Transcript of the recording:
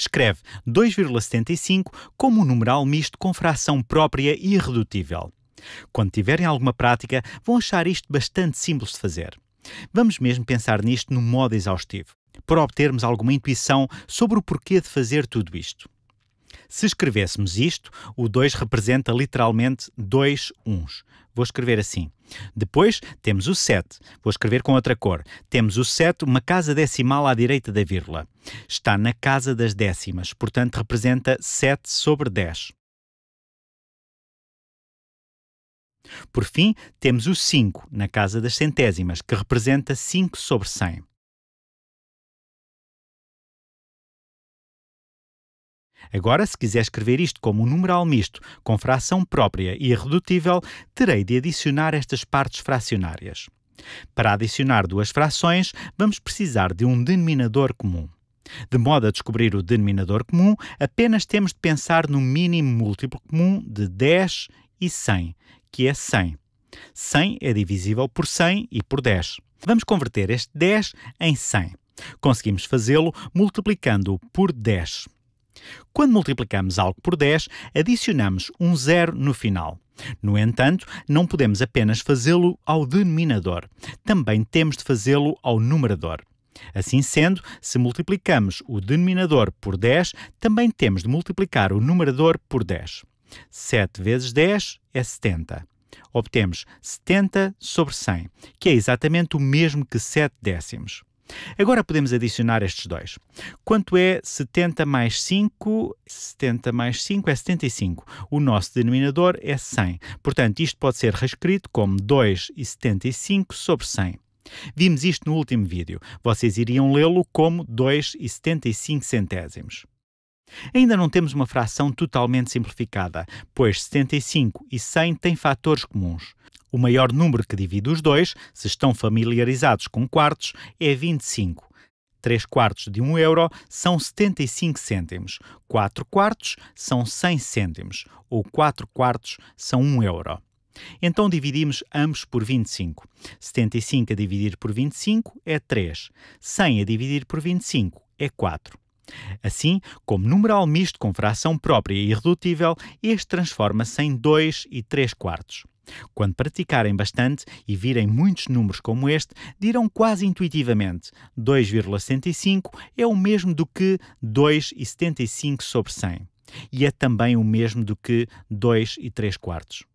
escreve 2,75 como um numeral misto com fração própria e irredutível. Quando tiverem alguma prática, vão achar isto bastante simples de fazer. Vamos mesmo pensar nisto num modo exaustivo, para obtermos alguma intuição sobre o porquê de fazer tudo isto. Se escrevêssemos isto, o 2 representa literalmente dois uns. Vou escrever assim. Depois temos o 7. Vou escrever com outra cor. Temos o 7, uma casa decimal à direita da vírgula. Está na casa das décimas, portanto representa 7 sobre 10. Por fim, temos o 5, na casa das centésimas, que representa 5 sobre 100. Agora, se quiser escrever isto como um numeral misto, com fração própria e irredutível, terei de adicionar estas partes fracionárias. Para adicionar duas frações, vamos precisar de um denominador comum. De modo a descobrir o denominador comum, apenas temos de pensar no mínimo múltiplo comum de 10 e 100, que é 100. 100 é divisível por 100 e por 10. Vamos converter este 10 em 100. Conseguimos fazê-lo multiplicando-o por 10. Quando multiplicamos algo por 10, adicionamos um zero no final. No entanto, não podemos apenas fazê-lo ao denominador, também temos de fazê-lo ao numerador. Assim sendo, se multiplicamos o denominador por 10, também temos de multiplicar o numerador por 10. 7 vezes 10 é 70. Obtemos 70 sobre 100, que é exatamente o mesmo que 7 décimos. Agora podemos adicionar estes dois. Quanto é 70 mais 5? 70 mais 5 é 75. O nosso denominador é 100. Portanto, isto pode ser reescrito como 2,75 sobre 100. Vimos isto no último vídeo. Vocês iriam lê-lo como 2,75 centésimos. Ainda não temos uma fração totalmente simplificada, pois 75 e 100 têm fatores comuns. O maior número que divide os dois, se estão familiarizados com quartos, é 25. 3 quartos de 1 euro são 75 cêntimos, 4 quartos são 100 cêntimos ou 4 quartos são 1 euro. Então dividimos ambos por 25. 75 a dividir por 25 é 3. 100 a dividir por 25 é 4. Assim, como numeral misto com fração própria e irredutível, este transforma-se em 2 e 3 quartos. Quando praticarem bastante e virem muitos números como este, dirão quase intuitivamente: 2,75 é o mesmo do que 2,75 sobre 100. E é também o mesmo do que 2 e 3 quartos.